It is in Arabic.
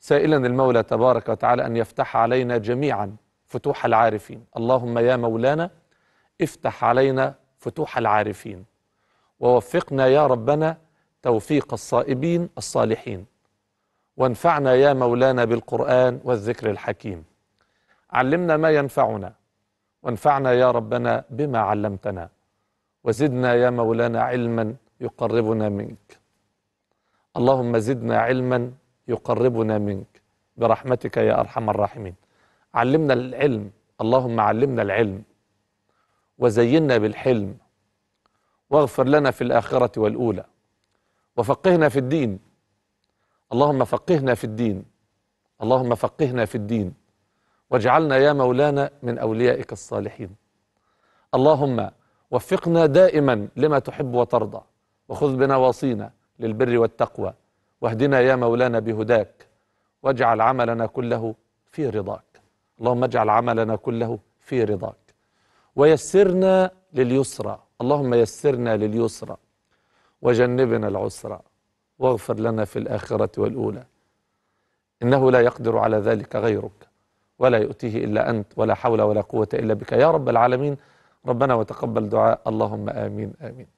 سائلا المولى تبارك وتعالى أن يفتح علينا جميعا فتوح العارفين اللهم يا مولانا افتح علينا فتوح العارفين ووفقنا يا ربنا توفيق الصائبين الصالحين وانفعنا يا مولانا بالقرآن والذكر الحكيم علمنا ما ينفعنا وانفعنا يا ربنا بما علمتنا وزدنا يا مولانا علما يقربنا منك اللهم زدنا علما يقربنا منك برحمتك يا أرحم الراحمين علمنا العلم اللهم علمنا العلم وزينا بالحلم واغفر لنا في الآخرة والأولى وفقهنا في الدين اللهم فقهنا في الدين اللهم فقهنا في الدين واجعلنا يا مولانا من أوليائك الصالحين اللهم وفقنا دائما لما تحب وترضى وخذ بنواصينا للبر والتقوى واهدنا يا مولانا بهداك واجعل عملنا كله في رضاك اللهم اجعل عملنا كله في رضاك ويسرنا لليسرى اللهم يسرنا لليسرى وجنبنا العسرى واغفر لنا في الآخرة والأولى إنه لا يقدر على ذلك غيرك ولا يؤتيه إلا أنت ولا حول ولا قوة إلا بك يا رب العالمين ربنا وتقبل دعاء اللهم آمين آمين